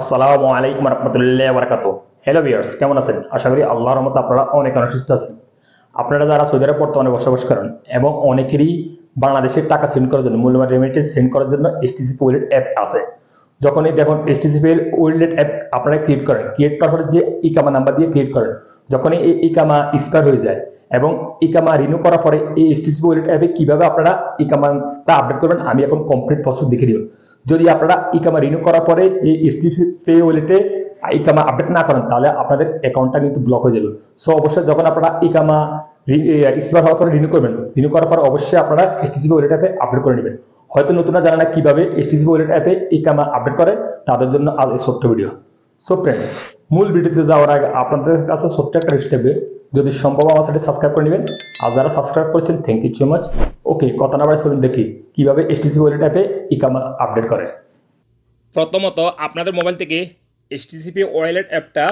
আসসালামু আলাইকুম রহমতুল্লাহ বরকাত হ্যালো ভিয়ার্স কেমন আছেন আশা করি আল্লাহ রহমত আপনারা অনেক অনেক সুস্থ আছেন আপনারা যারা সৌদি আরব বর্তমানে বসবাস করেন এবং অনেকেরই বাংলাদেশের টাকা সেন্ড করার জন্য মূল্যবান রেমিটেন্স সেন্ড করার জন্য এসটিসি ওয়েলেট অ্যাপ আছে যখন এই দেখুন এসটিসি ওয়েলেট অ্যাপ আপনারা ক্রিয়েট করেন ক্রিয়েট করার পরে যে ইকামা নাম্বার দিয়ে ক্রিয়েট করেন যখনই এই ইকামা এক্সপায়ার হয়ে যায় এবং ইকামা রিনিউ করার পরে এই এসটিসি ওয়েলেট অ্যাপে কীভাবে আপনারা ইকামাটা আপডেট করবেন আমি এখন কমপ্লিট প্রসেস দেখে দিব যদি আপনারা ইকামা রিনিউ করার পরে এই এসডি পে ওয়ালেটে ইকামা আপডেট না করেন তাহলে আপনাদের অ্যাকাউন্টটা কিন্তু ব্লক হয়ে যাবে সো অবশ্যই যখন আপনারা ইকামা এক্সপায়ার হওয়ার পরে রিনিউ করবেন রিনিউ করার পর অবশ্যই আপনারা এসটিসিপি ওয়ালেট অ্যাপে আপডেট করে নেবেন হয়তো নতুনরা জানে না কীভাবে এসটিসিপি ওয়ালেট অ্যাপে ইকামা আপডেট করে তাদের জন্য আজ এই ছোট্ট ভিডিও সো ফ্রেন্ডস মূল ভিডিওতে যাওয়ার আগে আপনাদের কাছে ছোট্ট একটা যদি সম্ভব আমার সাথে সাবস্ক্রাইব করে নেবেন আর যারা সাবস্ক্রাইব করেছেন thank you so much okay কথা নাম্বার চলুন দেখি কীভাবে এসটিসি ওয়ালেট অ্যাপে ইকামা আপডেট করে প্রথমত আপনাদের মোবাইল থেকে এসটিসিপি ওয়ালেট অ্যাপটা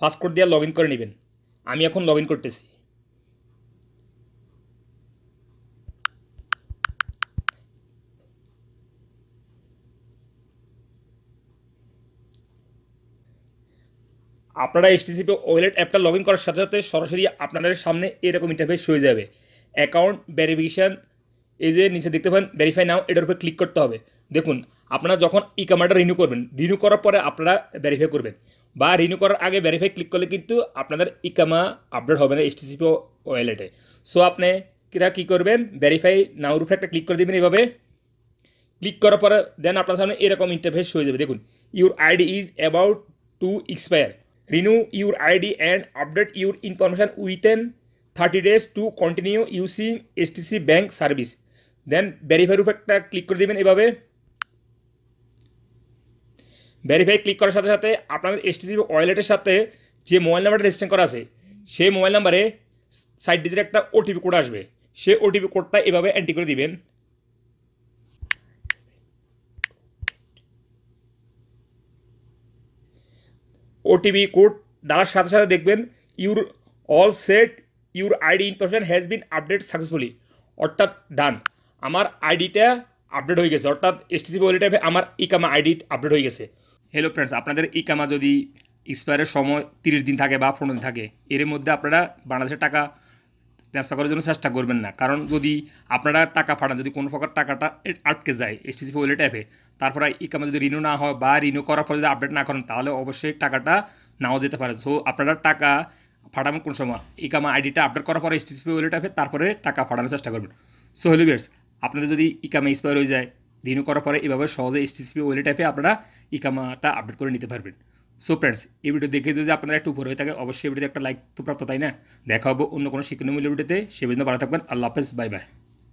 ফাস্ট কোড দিয়ে লগ করে নেবেন আমি এখন লগ করতেছি আপনারা এসটিসিপি ওয়েলেট অ্যাপটা লগ ইন করার সাথে সাথে সরাসরি আপনাদের সামনে এরকম ইন্টারফেস হয়ে যাবে অ্যাকাউন্ট ভেরিফিকেশান এই যে নিচে দেখতে পান ভেরিফাই নাও এটার উপরে ক্লিক করতে হবে দেখুন আপনারা যখন ই কামারটা রিনিউ করবেন রিনিউ করার পরে আপনারা ভেরিফাই করবেন বা রিনিউ করার আগে ভেরিফাই ক্লিক করলে কিন্তু আপনাদের ইকামা আপডেট হবে না এইচটিসিপি ওয়েলেটে সো আপনি কিরা কী করবেন ভেরিফাই নাও রূপে একটা ক্লিক করে দেবেন এইভাবে ক্লিক করার পরে দেন আপনার সামনে এরকম ইন্টারফেস হয়ে যাবে দেখুন your ID is about to expire renew your ID and update your information within 30 days to continue using HTC bank service then verify উপর একটা ক্লিক করে দেবেন এভাবে ভেরিফাই ক্লিক করার সাথে সাথে আপনাদের এসটিসি ওয়ালেটের সাথে যে মোবাইল নাম্বারটা রেজিস্ট্রেশন করা আছে সেই মোবাইল নাম্বারে সাইড ডিজিটের একটা ওটিপি কোড আসবে সেই ওটিপি কোডটা এভাবে এন্ট্রি করে দিবেন ওটিপি কোড দেওয়ার সাথে সাথে দেখবেন your all set your ID information has been update successfully অর্থাৎ ডান আমার আইডিটা আপডেট হয়ে গেছে অর্থাৎ এসটিসি ওয়ালেটে আমার ইকামা আইডি আপডেট হয়ে গেছে হ্যালো ফ্রেন্ডস আপনাদের ইকামা যদি এক্সপায়ারের সময় তিরিশ দিন থাকে বা পনেরো দিন থাকে এর মধ্যে আপনারা বাংলাদেশের টাকা ট্রান্সফার করার জন্য চেষ্টা করবেন না কারণ যদি আপনারা টাকা ফাটান যদি কোনো প্রকার টাকাটা আটকে যায় এসটিসি ওয়েলেট অ্যাপে তারপরে কামে যদি রিনিউ না হয় বা রিনিউ করার পরে যদি আপডেট না করেন তাহলে অবশ্যই টাকাটা নাও যেতে পারে সো আপনারা টাকা ফাটাবেন কোন সময় ইকামা আইডিটা আপডেট করার পরে এসটিসি ওয়েলেট অ্যাপে তারপরে টাকা ফাটানোর চেষ্টা করবেন সো হলো বিয়ার্স আপনাদের যদি ইকামে এক্সপায়ার হয়ে যায় রিনিউ করার পরে এভাবে সহজে এসটিসিপি ওয়েলেট অ্যাপে আপনারা ইকামাটা আপডেট করে নিতে পারবেন সো ফ্রেন্ডস এই ভিডিও দেখে যদি আপনারা একটু উপরে হয়ে থাকে অবশ্যই ভিডিওতে একটা লাইক তো প্রাপ্ত তাই না দেখা হবে অন্য কোনো শিক্ষণীয় ভিডিওতে সে ভিডিও ভালো থাকবেন আল্লাহ হাফেজ বাই বাই